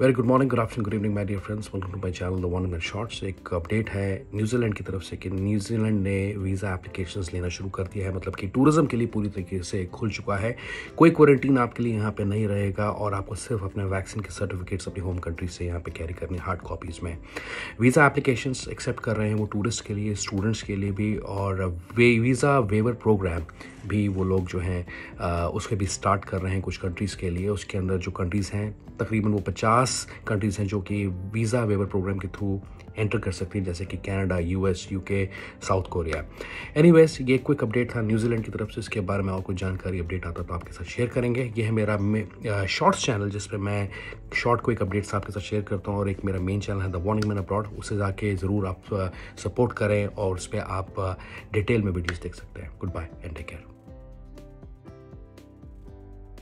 very good morning good afternoon good evening my dear friends welcome to my channel the one minute shorts एक update है New Zealand की तरफ से कि New Zealand ने वीज़ा एप्लीकेशंस लेना शुरू कर दिया है मतलब कि टूरिज्म के लिए पूरी तरीके से खुल चुका है कोई क्वारंटीन आपके लिए यहाँ पे नहीं रहेगा और आपको सिर्फ अपने वैक्सीन के सर्टिफिकेट्स अपनी होम कंट्री से यहाँ पर कैरी करनी हार्ड कॉपीज़ में वीज़ा एप्लीकेशन एक्सेप्ट कर रहे हैं वो टूरिस्ट के लिए स्टूडेंट्स के लिए भी और वे वीज़ा वेवर प्रोग्राम भी वो लोग जो हैं उसके भी स्टार्ट कर रहे हैं कुछ कंट्रीज़ के लिए उसके अंदर जो कंट्रीज़ हैं तकरीबन वो पचास कंट्रीज़ हैं जो कि वीज़ा वेबर प्रोग्राम के थ्रू एंटर कर सकती हैं जैसे कि Canada US UK South Korea any ये क्विक अपडेट था न्यूजीलैंड की तरफ से इसके बारे में और कुछ जानकारी अपडेट आता तो आपके साथ शेयर करेंगे ये है मेरा शॉर्ट्स चैनल जिस पर मैं शॉर्ट क्विक अपडेट्स आपके साथ शेयर करता हूँ और एक मेरा मेन चैनल है द वॉर्निंग मैन अब्रॉड उसे जाके ज़रूर आप सपोर्ट करें और उस पर आप डिटेल में वीडियोज़ देख सकते हैं good bye and take care